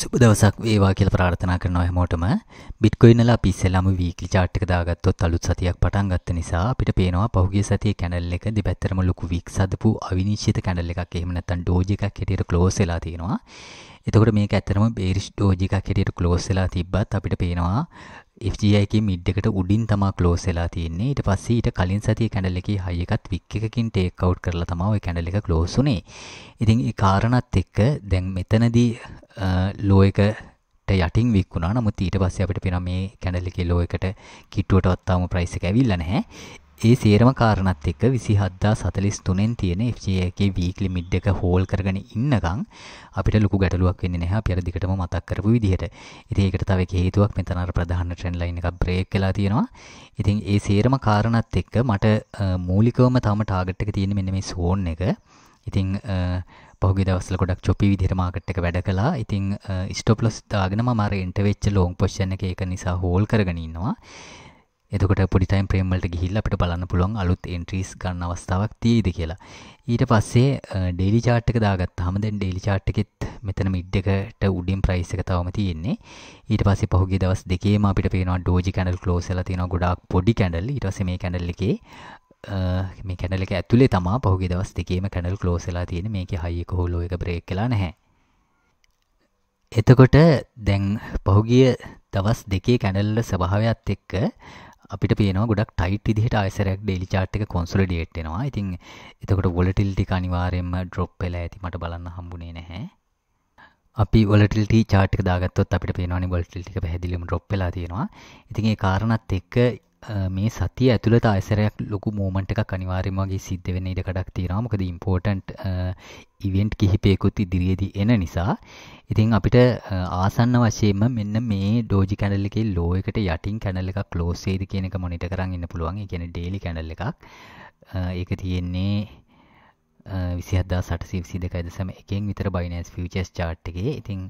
සුබ දවසක් වේවා කියලා ප්‍රාර්ථනා කරනවා හැමෝටම. Bitcoin වල අපි ඉස්සෙල්ලාම weekly chart එක දාගත්තොත් අලුත් සතියක් පටන් ගත්ත නිසා අපිට පේනවා පහුගිය සතියේ candle එක දෙපැත්තටම ලොකු weeks හදපු අවිනිශ්චිත candle එකක් එහෙම නැත්නම් doge එකක් හැටියට close වෙලා තියෙනවා. එතකොට මේක ඇත්තටම bearish doge එකක් හැටියට close වෙලා තිබ්බත් අපිට පේනවා FGI එකේ මිඩ් එකට උඩින් තමා ක්ලෝස් වෙලා තියෙන්නේ. ඊට පස්සේ ඊට කලින් සතිය කැන්ඩල් එකේ හයි එකත් වික් එකකින් ටේක් අවුට් කරලා තමා ওই කැන්ඩල් එක ක්ලෝස් උනේ. ඉතින් ඒ කාරණාත් එක්ක දැන් මෙතනදී ලෝ එක යටින් වික්ුණා නමුත් ඊට පස්සේ අපිට පේනවා මේ කැන්ඩල් එකේ ලෝ එකට කිට්ටුවටවත් තාම ප්‍රයිස් එක ඇවිල්ලා නැහැ. ඒ සේරම කාරණත් එක්ක 27043න් තියෙන FCA එකේ weekly mid එක හෝල් කරගෙන ඉන්නකම් අපිට ලොකු ගැටලුවක් වෙන්නේ නැහැ අපි අර දිගටම මතක් කරපු විදිහට. ඉතින් ඒකට තව එක හේතුවක් මෙතන අර ප්‍රධාන trend line එකක් break වෙලා තියෙනවා. ඉතින් ඒ සේරම කාරණත් එක්ක මට මූලිකවම තම target එක තියෙන්නේ මෙන්න මේ zone එක. ඉතින් පහුගේ දවස්වල ගොඩක් චොපි විදිහට මාකට් එක වැඩ කළා. ඉතින් ස්ටොප් ලොස් දාගෙන මම අර එන්ටර් වෙච්ච ලොන්ග් පොසිෂන් එක ඒක නිසා හෝල් කරගෙන ඉන්නවා. එතකොට පොඩිටයිම් ප්‍රේම්වලට ගිහිල්ල අපිට බලන්න පුළුවන් අලුත් එන්ට්‍රීස් ගන්න අවස්ථාවක් තියෙද කියලා ඊට පස්සේ ඩේලි චාට් එක දාගත්ත හම දැන් ඩේලි චාට් එකෙත් මෙතන මිඩ් එකට උඩින් ප්‍රයිස් එක තවම තියෙන්නේ ඊට පස්සේ පහුගිය දවස් දෙකේම අපිට පේනවා ඩෝජි කැනල් ක්ලෝස් වෙලා තියෙනවා ගොඩාක් පොඩි කැනල් ඊට පස්සේ මේ කැනල් එකේ මේ කැනල එක ඇතුලේ තමා පහුගේ දවස් දෙකේම කැනල් ක්ලෝස් වෙලා තියෙන මේක හයියක හොලෝ එක බ්‍රේක් කළා නැහැ. එතකොට දැන් පහුගිය දවස් දෙකේ කැනල්ල ස්වභාවයත් එක්ක අපිට පේනවා ගොඩක් ටයිට් විදිහට ආයසරයක් ඩේලි chart එක consolidate වෙනවා. ඉතින් එතකොට volatility එක අනිවාර්යයෙන්ම drop වෙලා ඇති මට බලන්න හම්බුනේ නැහැ. අපි volatility chart එක දාගත්තොත් අපිට පේනවානේ volatility එක පැහැදිලිවම drop වෙලා තියෙනවා. ඉතින් ඒ කාරණාත් එක්ක මේ සතිය ඇතුළත අයිසරයක් ලොකු මූමන්ට එකක් අනිවාර්යයෙන්ම වගේ සිද්ධ වෙන්න ඉඩ කඩක් තියෙනවා. මොකද ඉම්පෝටන්ට් ඉවෙන්ට් කිහිපයකුත් ඉදිරියේදී එන නිසා. ඉතින් අපිට ආසන්න වශයෙන්ම මෙන්න මේ ඩෝජි කැනල් එකේ ලෝ එකට යටින් කැනල් එකක් ක්ලෝස් වෙයිද කියන එක මොනිටර් කරන් ඉන්න පුළුවන්. ඒ කියන්නේ ඩේලි කැනල් එකක්. ඒක තියෙන්නේ විසිහදා සටසි විසි දෙකයි දසම එකෙන් විතර බයිනස් ෆිචස් චාට්ගේ ඉතින්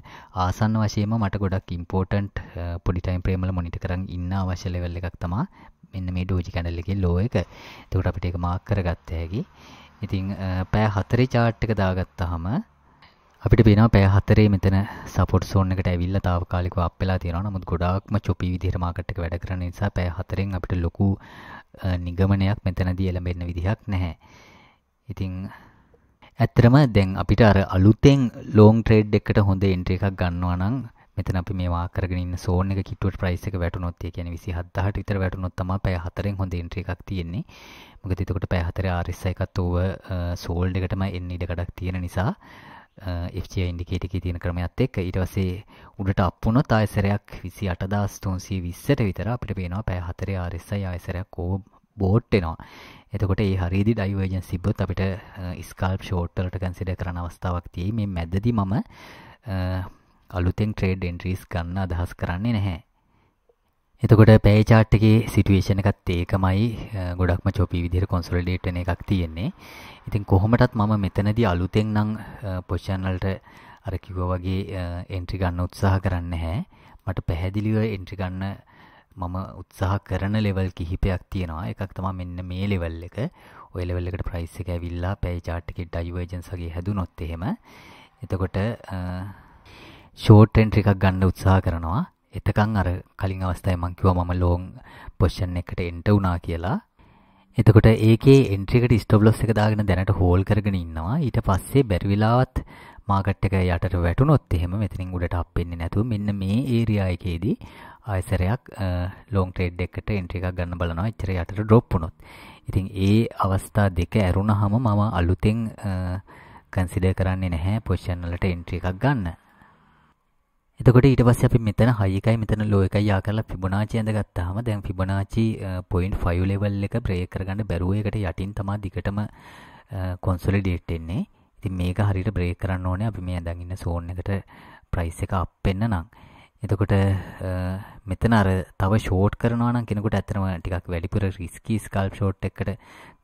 ආසන්න වශයම මට ගොඩක් ඉම්පෝර්ටන්ට් පොඩිටයිම් ප්‍රේමල මොනිට කරන්න ඉන්න අවශ්‍ය ලෙවල්ල එකක් තමා මෙන්න මේ ඩෝජි කැනල්ලගේ ලෝ එක තකට අපිට එක මාක් කරගත්තයකි ඉතිං පෑ හතරි චාට්ටක දාගත්තහම අපිට පේනවා පැය හතරේ මෙතන සපොට් සෝන් එකට ඇවිල්ලා తాවකාලිකව අප් වෙලා තියෙනවා. නමුත් ගොඩාක්ම චොපි විදිහට මාකට් එක වැඩ කරන නිසා පැය හතරෙන් අපිට ලොකු නිගමනයක් මෙතනදී එළඹෙන්න විදිහක් නැහැ. ඉතිං ඇත්තරම දැන් අපිට අර අලුතෙන් ලෝන් ට්‍රේඩ් එකට හොඳ එන්ට්‍ර එකක් ගන්නවා නම් මෙතන අපි මේවා කරගෙන සෝන එක කිටුවට ප්‍රයිස් එක වැටුනොත් ඒ කියන්නේ 27000ට විතර වැටුනොත් තමයි පැය 4ෙන් හොඳ එන්ට්‍රි එකක් තියෙන්නේ. මොකද එතකොට පැය 4 RSI එකත් ඕව සෝල්ඩ් එකටම එන්න ඉඩ කඩක් තියෙන නිසා FGI ඉන්ඩිකේටර් එකේ තියෙන ක්‍රමයත් එක්ක ඊට පස්සේ උඩට අප් වුණොත් ආයෙ සැරයක් 28320ට විතර අපිට පේනවා පැය 4 RSI ආයෙ සැරයක් ඕව බෝට් වෙනවා. එතකොට ඒ හරිදි ඩයිවර්ජන් සිබ්බොත් අපිට ස්කල්ප් ෂෝට්ටලට කැන්සිඩ කරන අවස්ථාවක් තියයි මේ මැද්දදි මම අලුතෙන් ට්‍රේඩ් එන්ට්‍රීස් ගන්න අදහස් කරන්නේ නැහැ එතකොට පෑචාට්ටගේ සිටුවේෂණ එකත් ඒකමයි ගොඩක්ම චොපි විදිර කොන්සොල්ඩේටන එකක් තියෙන්නේ ඉතින් කොහොමටත් මම මෙතනදි අලුතෙන් නං පොෂ්ෂන්වලට අරකිව වගේ එන්ට්‍රි ගන්න උත්සාහ කරන්න හැ මට පැහැදිලිව එන්ට්‍රි ගන්න මම උත්සාහ කරන ලෙවල් කිහිපයක් තියෙනවා එකක් තමා මෙන්න මේ ලෙවල් එක ඔය ලෙවල් එකට ප්‍රයිස් එක ඇවිල්ලා පැය chart එකේ divergence වගේ හැදුනොත් එහෙම එතකොට ෂෝට් එන්ට්‍රි එකක් ගන්න උත්සාහ කරනවා එතකන් අර කලින් අවස්ථාවේ මම කිව්වා මම ලොන් පොසිෂන් එකට එන්ටර් වුණා කියලා එතකොට ඒකේ එන්ට්‍රි එකට ස්ටොප් ලොස් එක දාගෙන දැනට හෝල් කරගෙන ඉන්නවා ඊට පස්සේ බැරි වෙලාවත් මාකට් එක යටට වැටුනොත් එහෙම මෙතනින් උඩට අප් වෙන්නේ නැතුව මෙන්න මේ ඒරියා එකේදී ආයසරයක් ලෝන් ට්‍රේඩ් එකට එන්ට්‍රි එකක් ගන්න බලනවා එච්චර යටට ඩ්‍රොප් වුණොත්. ඉතින් ඒ අවස්ථා දෙක ඇරුණාම මම අලුතෙන් කන්සිඩර් කරන්නේ නැහැ පොසිෂන් වලට එන්ට්‍රි එකක් ගන්න. එතකොට ඊට පස්සේ අපි මෙතන හයි එකයි මෙතන ලෝ එකයි යා කරලා ෆිබොනාචි ඇඳගත්තාම දැන් ෆිබොනාචි 0.5 ලෙවල් එක බ්‍රේක් කරගන්න බැරුව එකට යටින් තමයි දිගටම කොන්සොලිඩේට් වෙන්නේ. ඉතින් මේක හරියට බ්‍රේක් කරන්න ඕනේ අපි මේ ඇඳන් ඉන්න සෝන් එකට ප්‍රයිස් එක අප් වෙන්න නම්. එතකොට මෙතන අර තව ෂෝට් කරනවා නම් කෙනෙකුට ඇත්තම ටිකක් වැඩිපුර රිස්කී ස්කල්ප් ෂෝට් එකකට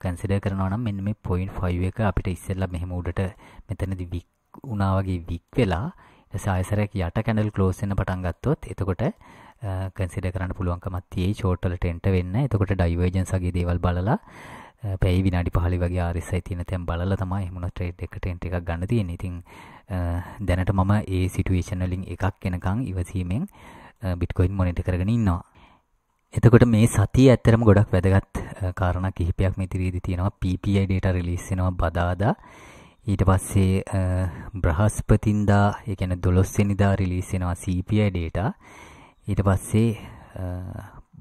කන්සිඩර් කරනවා නම් මෙන්න මේ 0.5 එක අපිට ඉස්සෙල්ලා මෙහෙම උඩට මෙතනදී වික් වුණා වගේ වික් වෙලා ඊට සායසරයක් යට කැන්ඩල් ක්ලෝස් වෙන්න පටන් ගත්තොත් එතකොට කන්සිඩර් කරන්න පුළුවන්කමක් තියෙයි ෂෝට් වලට එන්ටර් වෙන්න. එතකොට ඩයිවර්ජන්ස් වගේ දේවල් බලලා පැයි විනාඩි පහලි වගේ ආරිස්සයි තියෙන තැන් බලලා තමයි එහෙම උනත් ට්‍රේඩ් එක ටෙන්ට් එකක් ගන්න තියෙන්නේ. ඉතින් දැනට මම ඒ සිටුේෂන් වලින් එකක් වෙනකන් ඉවසීමෙන් බිට්කොයින් මොනිටර් කරගෙන ඉන්නවා. එතකොට මේ සතිය ඇත්තරම ගොඩක් වැදගත් කාරණා කිහිපයක් මේ ඉදිරියේදී තියෙනවා. PPI data release වෙනවා බදාදා. ඊට පස්සේ බ්‍රහස්පතින්දා, ඒ කියන්නේ 12 වෙනිදා release වෙනවා CPI data. ඊට පස්සේ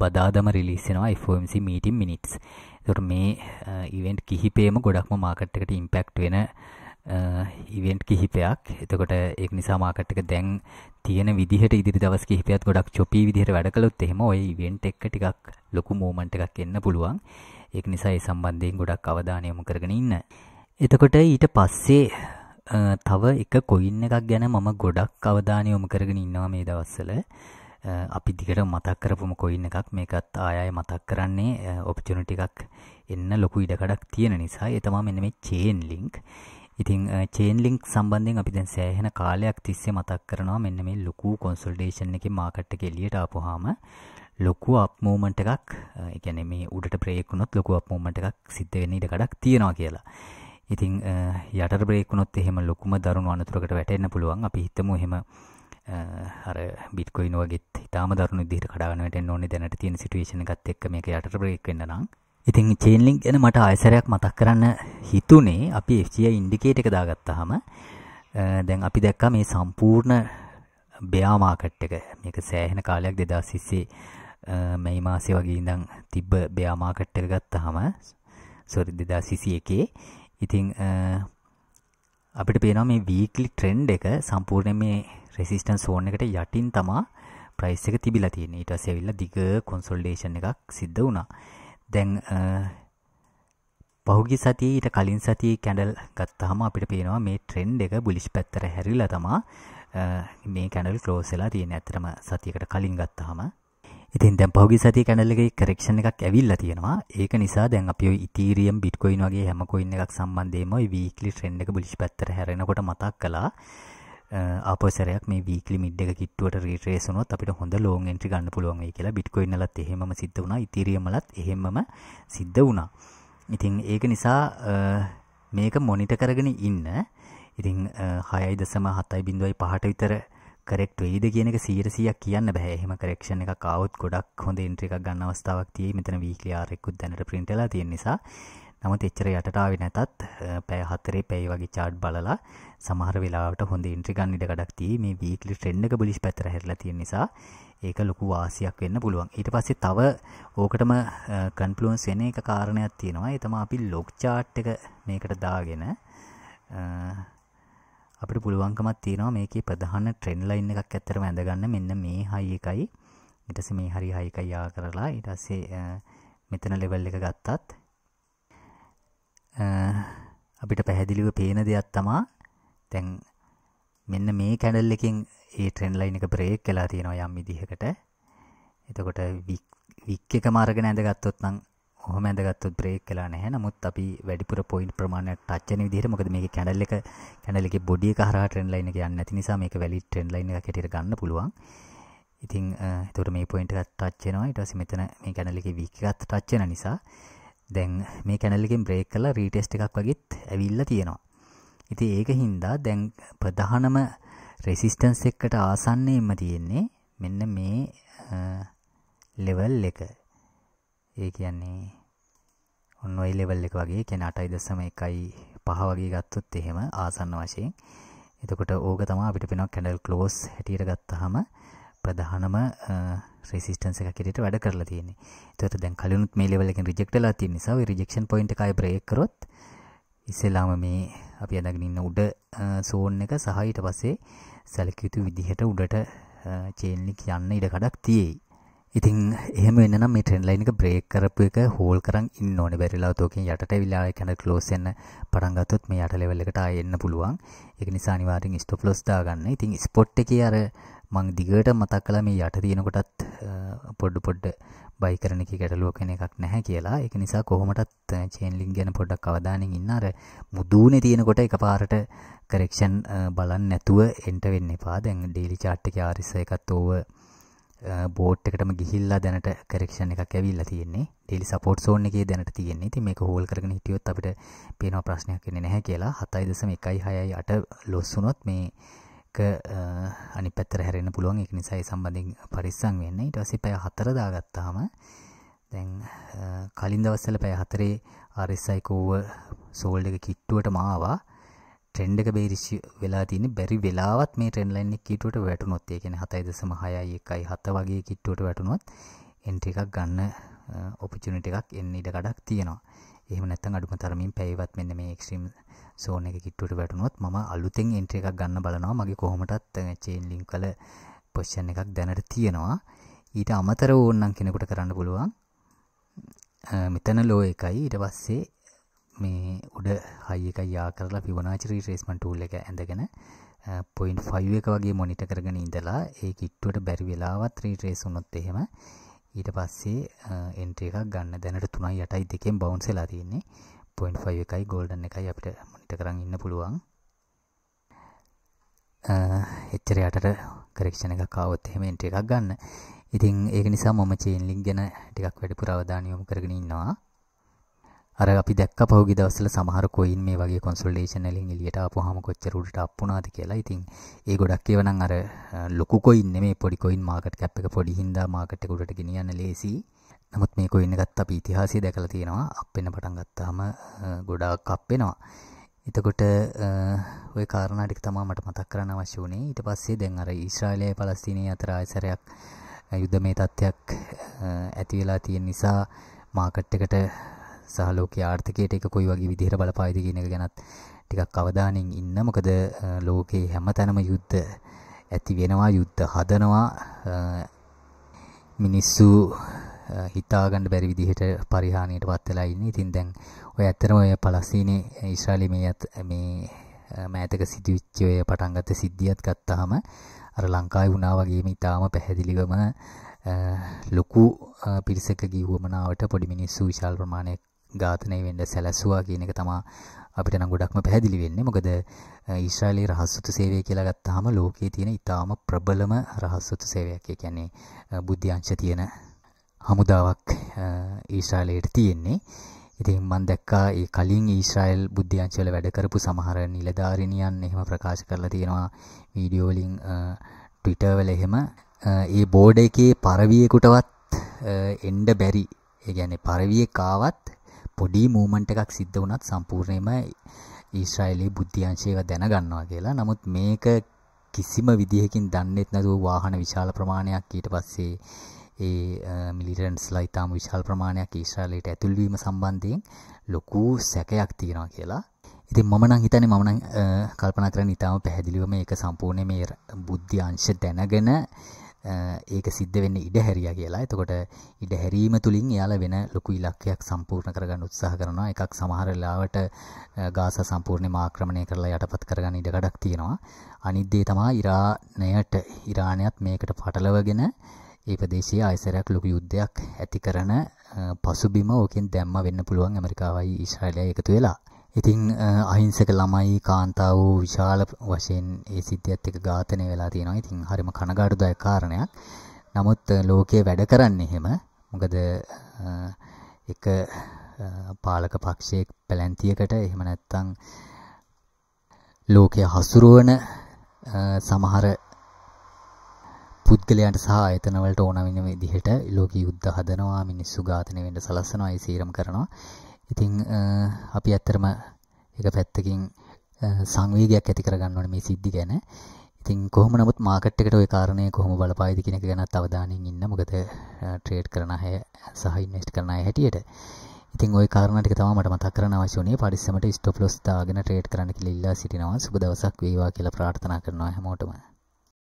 බදාදම රිලිස් වෙනවා FOMC meeting minutes. ඒතකොට මේ ඉවෙන්ට් කිහිපෙම ගොඩක්ම මාකට් එකට ඉම්පැක්ට් වෙන ඉවෙන්ට් කිහිපයක් එතකොට ඒක නිසා මාකට් එක දැන් තියෙන විදිහට ඉදිරි දවස් කිහිපයත් ගොඩක් චොපි විදිහට වැඩ කළොත් එහෙම ওই ඉවෙන්ට් එක ටිකක් ලොකු මූමන්ට් එකක් එන්න පුළුවන්. ඒක නිසා ඒ සම්බන්ධයෙන් ගොඩක් අවධානය යොමු කරගෙන ඉන්න. එතකොට ඊට පස්සේ තව එක කොයින් එකක් ගැන මම ගොඩක් අවධානය යොමු කරගෙන ඉන්නවා මේ දවස්වල. අපි දිගට මතක් කරපුම කොයින් එකක් මේකත් ආයය මතක් කරන්නේ ඔපචුණටි එකක් එන්න ලොකු ඉඩකඩක් තියෙන නිසා එතමා මෙන්න මේ චේන් ලිංක් ඉතින් චේන් ලිංක් සම්බන්ධයෙන් අපි දැන් සෑහෙන කාලයක් තිස්සේ මතක් කරනවා මෙන්න මේ ලොකු කොන්සල්ටේෂන් එකේ මාකට් එක එළියට ආපුවාම ලොකු අප් මූවමන්ට් එකක් ඒ කියන්නේ මේ උඩට බ්‍රේක් වුණොත් ලොකු අප් මූවමන්ට් එකක් සිද්ධ වෙන්න ඉඩකඩක් තියෙනවා කියලා. ඉතින් යට බ්‍රේක් වුණොත් එහෙම ලොකුම දරුණු අනතුරකට වැටෙන්න පුළුවන්. අපි හිතමු එහෙම අර බිත්කොයින් වගේත් ඉතාම දරුණු විදිහට කඩාගෙන වැටෙන්න ඕනේ දැනට තියෙන සිටුේෂන් එකත් එක්ක මේක යටට බ්‍රේක් වෙන්න නම්. ඉතින් චේන් ලින්ක් ගැන මට ආයසරයක් මතක් කරන්න හිතුනේ අපි FGI ඉන්ඩිකේටර් එක දාගත්තාම දැන් අපි දැක්කා මේ සම්පූර්ණ බෙයා මාකට් එක මේක සෑහෙන කාලයක් 2020 මැයි මාසේ වගේ ඉඳන් තිබ්බ බෙයා මාකට් එක ගත්තාම සෝරි 2021 ඉතින් අපිට පේනවා මේ වීක්ලි ට්‍රෙන්ඩ් එක සම්පූර්ණයෙන් මේ රෙසිස්ටන්ස් සෝන් එකට යටින් තමා ප්‍රයිස් එක තිබිලා තියෙන්නේ. ඊට පස්සේ ඇවිල්ලා දිග කන්සොලිඩේෂන් එකක් සිද්ධ වුණා. දැන් පහුගිය සතියේ ඊට කලින් සතියේ කැන්ඩල් ගත්තාම අපිට පේනවා මේ ට්‍රෙන්ඩ් එක බුලිෂ් පැත්තට හැරිලා තමා මේ කැන්ඩල් ක්ලෝස් වෙලා තියෙන්නේ. ඇත්තටම සතියකට කලින් ගත්තාම ඉතින් දැන් පහුගිය සතිය කැනල් එකේ කරෙක්ෂන් එකක් ඇවිල්ලා තියෙනවා. ඒක නිසා දැන් අපි ඔය ඉතීරියම් බිට්කොයින් වගේ හැම කොයින් එකක් සම්බන්ධයෙන්ම ඔය වීක්ලි ට්‍රෙන්ඩ් එක බුලිෂ් පැත්තට හැරෙනකොට මතක් කළා. ආපෝසරයක් මේ වීක්ලි මිඩ් එක කිට්ටුවට රීට්‍රේස් වුණොත් අපිට හොඳ ලෝන් එන්ට්‍රි ගන්න පුළුවන් වෙයි කියලා බිට්කොයින් වලත් එහෙමම සිද්ධ වුණා ඉතිරියමලත් එහෙමම සිද්ධ වුණා. ඉතින් ඒක නිසා මේක මොනිටර් කරගෙන ඉන්න ඉතින් 6.75 විතර කරෙක්ට් වෙයිද කියන එක 100%ක් කියන්න බෑ. එහෙම කරෙක්ෂන් එකක් ආවොත් ගොඩක් හොඳ එන්ට්‍රි එකක් ගන්න අවස්ථාවක් තියෙයි. මෙතන වීක්ලි ආර් එකකුත් දැනට print වෙලා තියෙන නිසා නමුත් එච්චර යටට ආවේ නැතත් පැය හතරේ පැය වගේ chart බලලා සමහර වෙලාවට හොඳ එන්ට්‍රි ගන්න ඉඩ ගඩක් තියෙයි මේ weekly trend එක bullish පැත්තට හැරිලා තියෙන නිසා ඒක ලොකු වාසියක් වෙන්න පුළුවන්. ඊට පස්සේ තව ඕකටම කන්ෆ්ලුවන්ස් වෙන එක කාරණයක් තියෙනවා. ඒ තමයි අපි log chart එක මේකට දාගෙන අපිට පුළුවන්කමක් තියෙනවා මේකේ ප්‍රධාන ට්‍රෙන්ඩ් ලයින් එකක් ඇත්තටම ඇඳගන්න මෙන්න මේ හයි එකයි ඊට පස්සේ මේ හරි හයි එකයි ආ කරලා ඊට පස්සේ මෙතන ලෙවල් එක ගත්තත් අපිට පැහැදිලිව පේන දෙයක් තමා තැන් මෙන්න මේ කැඩල් එකින් ඒ ට්‍රෙන්ඩ්ලයින් එක බ්‍රේක් කලා තියෙනවා යම් විදිහකට එතකොට වික් එක මාර්ගෙන ඇඳගත්තොත් නම් හොම ඇඳගත්තුත් බ්‍රේක් කලා නැහැ නමුත් අපි වැඩිපුර පොයින්ට් ප්‍රමාණයක් ටච් වෙන විදිහට මොකද මේකේ කැනල් එක කැනල් එකේ බොඩි එක හරහා ට්‍රෙන්ඩ් ලයින් එක යන්නේ නැති නිසා මේක වැලිඩ් ට්‍රෙන්ඩ් ලයින් එකක් හැටියට ගන්න පුළුවන්. ඉතින් එතකොට මේ පොයින්ට් එකත් ටච් වෙනවා ඊට පස්සේ මෙතන මේ කැනල් එකේ වීක් එකත් ටච් වෙන නිසා දැන් මේ කැනල් එකෙන් බ්‍රේක් කරලා රීටෙස්ට් එකක් වගේත් ඇවිල්ලා තියෙනවා. ඉතින් ඒක හින්දා දැන් ප්‍රධානම රෙසිස්ටන්ස් එකට ආසන්නයෙන්ම තියෙන්නේ මෙන්න මේ ලෙවල් එක. ඒ කියන්නේ ඔන්න ඔය ලෙවල් එක වගේ කියන්නේ 8.1යි 5 වගේ ගත්තොත් එහෙම ආසන්න වශයෙන්. එතකොට ඕක තමයි අපිට පේනවා කැන්ඩල් ක්ලෝස් හැටියට ගත්තාම ප්‍රධානම රෙසිස්ටන්ස් එකක් හැටියට වැඩ කරලා තියෙන්නේ. ඒතකොට දැන් කලිනුත් මේ level එකෙන් reject වෙලා තියෙන නිසා ওই rejection point එක ආයෙ break කරොත් ඉස්සෙල්ලාම මේ අපි අඳගෙන ඉන්න උඩ zone එක සහ ඊට පස්සේ සැලකිය යුතු විදිහට උඩට chain එක යන්න ඉඩ කඩක් තියෙයි. ඉතින් එහෙම වෙන්න නම් මේ ට්‍රෙන්ඩ් ලයින් එක බ්‍රේක් කරපු එක හෝල් කරන් ඉන්න ඕනේ බැරිලා තෝකෙන් යටට ඇවිල්ලා ඒ කැන ක්ලෝස් වෙන්න පටන් ගත්තොත් මේ යට ලෙවල් එකට ආයෙ එන්න පුළුවන්. ඒක නිසා අනිවාර්යෙන් ස්ටොප් ලොස් දාගන්න. ඉතින් ස්පොට් එකේ අර මං දිගට මතක් කළා මේ යට තියෙනකොටත් පොඩ පොඩ බයි කරන එකේ ගැටලුවක් වෙන එකක් නැහැ කියලා. ඒක නිසා කොහොමටත් චේන් ලින්ක් ගැන පොඩ්ඩක් අවධානයෙන් ඉන්න අර මුදුනේ තියෙනකොට එකපාරට කරෙක්ෂන් බලන්න නැතුව එන්ට වෙන්න එපා. දැන් ඩේලි chart එකේ RSI එකත් ඕව බෝට් එකටම ගිහිල්ලා දැනට කරෙක්ෂන් එකක් ඇවිල්ලා තියෙන්නේ. ඩේලි සපෝට් සෝන් එකේ දැනට තියෙන්නේ. ඉතින් මේක හෝල් කරගෙන හිටියොත් අපිට පේනවා ප්‍රශ්නයක් වෙන්නේ නැහැ කියලා 7.168 ලොස් වුණොත් මේක අනිත් පැත්තට හැරෙන්න පුළුවන්. ඒක නිසා ඒ සම්බන්ධයෙන් පරිස්සම් වෙන්න. ඊට පස්සේ පැය 4 දාගත්තාම දැන් කලින් දවස්වල පැය 4 RSI කෝව සෝල්ඩ් එක කිට්ටුවටම ආවා. ට්‍රෙන්ඩ් එක බේරිච්චි වෙලා තියෙන්නේ බැරි වෙලාවත් මේ ට්‍රෙන්ඩ් ලයින් එක කීටුවට වැටුනොත් ඒ කියන්නේ 7.6යි 1යි 7 වගේ කීටුවට වැටුනොත් එන්ට්‍රි එකක් ගන්න ඔපචුනිටි uh, එකක් එන්න ඉඩ කඩක් තියෙනවා. එහෙම නැත්නම් අඩුම තරමින් පැයවත් මෙන්න මේ එක්ස්ට්‍රීම් සෝන් එක කිට්ටුවට වැටුනොත් මම අලුතෙන් එන්ට්‍රි එකක් ගන්න බලනවා මගේ කොහොමටත් චේන් uh, ලින්ක් වල පොසිෂන් එකක් දැනට තියෙනවා ඊට අමතරව ඕනනම් කෙනෙකුට කරන්න පුළුවන් uh, මෙතන ලෝ එකයි ඊට පස්සේ මේ උඩ හයි එක යා කරලා ෆිබොනාචි රීට්‍රේස්මන්ට් ටූල් එක ඇඳගෙන 0.5 එක වගේ මොනිටර් කරගෙන ඉඳලා ඒ කිට්ටුවට බැරි වෙලාවත් රීට්‍රේස් වුණොත් එහෙම ඊට පස්සේ එන්ට්‍රි එකක් ගන්න දැනට 3යි 8යි දෙකෙන් බවුන්ස් වෙලා තියෙන්නේ 0.5 එකයි গোল্ඩන් එකයි අපිට මොනිටර් කරන් ඉන්න පුළුවන් එච්චර යටට කරක්ෂණ එක කාවත් එහෙම එන්ට්‍රි එකක් ගන්න. ඉතින් ඒක නිසා මම චේන් ලින්ක් ගැන ටිකක් වැඩිපුර අවධානය යොමු කරගෙන ඉන්නවා. අර අපි දැක්ක පහුගිය දවස්වල සමහර කොයින් මේ වගේ කන්සල්ටේෂන් වලින් එළියට ආපුවාම කොච්චර උඩට අප් වුණාද කියලා. ඉතින් ඒ ගොඩක් ඒවා නම් අර ලොකු කොයින් නෙමෙයි පොඩි කොයින් මාකට් කැප් එක පොඩි හින්දා මාකට් එක උඩට ගෙනියන්න ලේසියි. නමුත් මේ කොයින් එකත් අපි ඉතිහාසයේ දැකලා තියෙනවා. අප් වෙන පටන් ගත්තාම ගොඩාක් අප් වෙනවා. එතකොට ඔය කාරණා ටික තමයි මට මතක් කරන්න අවශ්‍ය වුණේ. ඊට පස්සේ දැන් අර ඊශ්‍රායලයේ පලස්තීනයේ අතර ආයසරයක් යුද්ධමය තත්ත්වයක් ඇති වෙලා තියෙන නිසා මාකට් එකට සහ ලෝකයේ ආර්ථිකයට ඒක කොයි වගේ විදිහට බලපායිද කියන එක ගැනත් ටිකක් අවධානයෙන් ඉන්න. මොකද ලෝකයේ හැමතැනම යුද්ධ ඇති වෙනවා, යුද්ධ හදනවා. මිනිස්සු හිතාගන්න බැරි විදිහට පරිහානියටපත් වෙලා ඉන්නේ. ඉතින් දැන් ඔය ඇත්තම ඔය පලස්තීනේ ඊශ්‍රායලි මේ මේ මෑතක සිදුවිච්ච ඔය පටන් ගත්ත සිද්ධියත් ගත්තාම අර ලංකාවේ වුණා වගේම ඊටාම පැහැදිලිවම ලොකු පිරිසක ගිහුවමනාවට පොඩි මිනිස්සු විශාල ප්‍රමාණයක් ඝාතනය වෙන්න සැලැස්සුවා කියන එක තමයි අපිට නම් ගොඩක්ම පැහැදිලි වෙන්නේ. මොකද ඊශ්‍රායලයේ රහස්සුත සේවය කියලා ගත්තාම ලෝකයේ තියෙන ඉතාම ප්‍රබලම රහස්සුත සේවයක්. ඒ කියන්නේ බුද්ධ්‍යංශ තියෙන හමුදාවක් ඊශ්‍රායලයට තියෙන්නේ. ඉතින් මම දැක්කා ඒ කලින් ඊශ්‍රායෙල් බුද්ධ්‍යංශ වල වැඩ කරපු සමහර නිලධාරිනියන් එහෙම ප්‍රකාශ කරලා තියෙනවා වීඩියෝ වලින් Twitter වල එහෙම ඒ බෝඩ් එකේ පරවියෙකුටවත් එන්න බැරි. ඒ කියන්නේ පරවියෙක් ආවත් පොඩි මූමන්ට් එකක් සිද්ධ වුණත් සම්පූර්ණයෙන්ම ඊශ්‍රායලයේ බුද්ධිංශයව දැනගන්නවා කියලා. නමුත් මේක කිසිම විදිහකින් දන්නේත් නැතුව වාහන විශාල ප්‍රමාණයක් ඊට පස්සේ ඒ මිලිටන්ස්ලා ඊටාම විශාල ප්‍රමාණයක් ඊශ්‍රායලයට ඇතුල් වීම සම්බන්ධයෙන් ලොකු සැකයක් තියෙනවා කියලා. ඉතින් මම නම් හිතන්නේ මම නම් කල්පනා කරන්නේ ඊටාම පැහැදිලිවම මේක සම්පූර්ණයෙන් මේ බුද්ධිංශ දැනගෙන ඒක සිද්ධ වෙන්න ඉඩ හැරියා කියලා. එතකොට ඉඩ හැරීම තුලින් එයාලා වෙන ලොකු ඉලක්කයක් සම්පූර්ණ කරගන්න උත්සාහ කරනවා. එකක් සමහර වෙලාවට ගාසා සම්පූර්ණයෙන්ම ආක්‍රමණය කරලා යටපත් කරගන්න ඉඩ ගඩක් තියෙනවා. අනිත් දේ තමයි ඉරානයට ඉරානයත් මේකට පටලවගෙන ඒ ප්‍රදේශයේ ආයසරයක් ලොකු යුද්ධයක් ඇති කරන පසුබිම ඕකෙන් දැම්ම වෙන්න පුළුවන් ඇමරිකාවයි ඊශ්‍රායලයයි එකතු වෙලා. ඉතින් අහිංසක ළමයි කාන්තාවෝ විශාල වශයෙන් ඒ සිද්ධියත් එක්ක ඝාතනය වෙලා තියෙනවා. ඉතින් හරිම කනගාටුදායක කාරණයක්. නමුත් ලෝකයේ වැඩ කරන්නේ එහෙම. මොකද එක පාලක පක්ෂයේ පැලැන්තියකට එහෙම නැත්නම් ලෝකයේ හසුරුවන සමහර පුද්ගලයන්ට සහ ආයතන වලට ඕන වෙන විදිහට ලෝක යුද්ධ හදනවා මිනිස්සු ඝාතනය වෙන්න සලස්වනවා ඒ සීරම කරනවා ඉතින් අපි ඇත්තරම එක පැත්තකින් සංවේගයක් ඇති කරගන්න ඕනේ මේ සිද්ධි ගැන. ඉතින් කොහොම නමුත් මාකට් එකට ওই කාරණේ කොහොම බලපායිද කියන එක ගැනත් අවධානයෙන් ඉන්න. මොකද ට්‍රේඩ් කරන අය සහ ඉන්වෙස්ට් කරන අය හැටියට. ඉතින් ওই කාරණා ටික තමයි මට මතක් කරන්න අවශ්‍ය වුණේ. පරිස්සමට ස්ටොප් ලොස් දාගෙන ට්‍රේඩ් කරන්න කියලා ඉල්ලා සිටිනවා. සුබ දවසක් වේවා කියලා ප්‍රාර්ථනා කරනවා හැමෝටම.